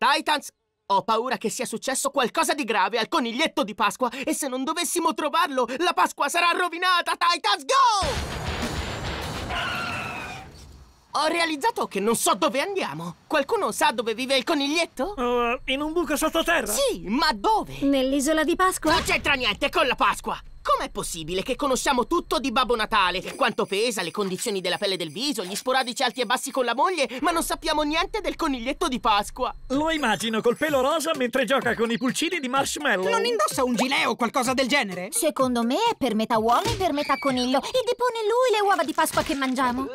Titans, ho paura che sia successo qualcosa di grave al coniglietto di Pasqua e se non dovessimo trovarlo, la Pasqua sarà rovinata! Titans, go! Ho realizzato che non so dove andiamo. Qualcuno sa dove vive il coniglietto? Uh, in un buco sottoterra? Sì, ma dove? Nell'isola di Pasqua? Non c'entra niente con la Pasqua! Com'è possibile che conosciamo tutto di Babbo Natale? Quanto pesa, le condizioni della pelle del viso, gli sporadici alti e bassi con la moglie, ma non sappiamo niente del coniglietto di Pasqua? Lo immagino col pelo rosa mentre gioca con i pulcini di marshmallow. Non indossa un gilet o qualcosa del genere? Secondo me è per metà uomo e per metà coniglio. E depone lui le uova di Pasqua che mangiamo.